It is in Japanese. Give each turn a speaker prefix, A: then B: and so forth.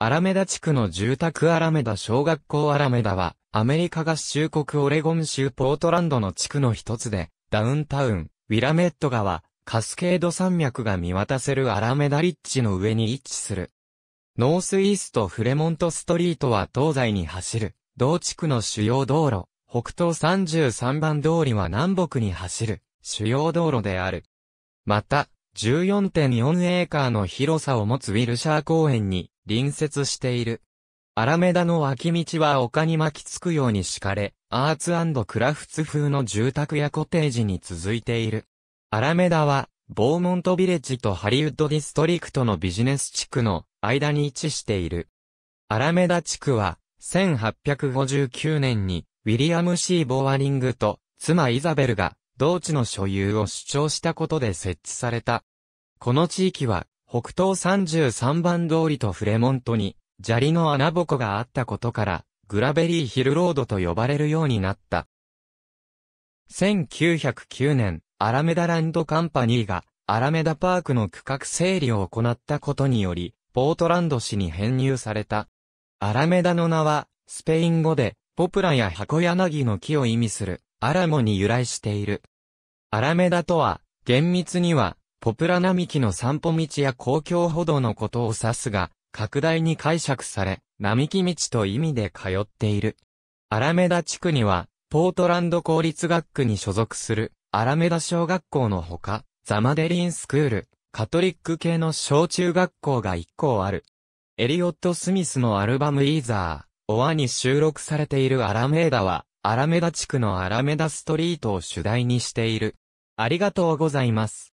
A: アラメダ地区の住宅アラメダ小学校アラメダは、アメリカ合衆国オレゴン州ポートランドの地区の一つで、ダウンタウン、ウィラメット川、カスケード山脈が見渡せるアラメダリッチの上に位置する。ノースイーストフレモントストリートは東西に走る、同地区の主要道路、北東33番通りは南北に走る、主要道路である。また、14.4エーカーの広さを持つウィルシャー公園に、隣接している。アラメダの脇道は丘に巻きつくように敷かれ、アーツクラフツ風の住宅やコテージに続いている。アラメダは、ボーモントビレッジとハリウッドディストリクトのビジネス地区の間に位置している。アラメダ地区は、1859年に、ウィリアム・シー・ボワリングと、妻イザベルが、同地の所有を主張したことで設置された。この地域は、北東33番通りとフレモントに、砂利の穴ぼこがあったことから、グラベリーヒルロードと呼ばれるようになった。1909年、アラメダランドカンパニーが、アラメダパークの区画整理を行ったことにより、ポートランド市に編入された。アラメダの名は、スペイン語で、ポプラや箱柳の木を意味する、アラモに由来している。アラメダとは、厳密には、ポプラ並木の散歩道や公共歩道のことを指すが、拡大に解釈され、並木道と意味で通っている。アラメダ地区には、ポートランド公立学区に所属する、アラメダ小学校のほか、ザマデリンスクール、カトリック系の小中学校が1校ある。エリオット・スミスのアルバムイーザー、オアに収録されているアラメーダは、アラメダ地区のアラメダストリートを主題にしている。ありがとうございます。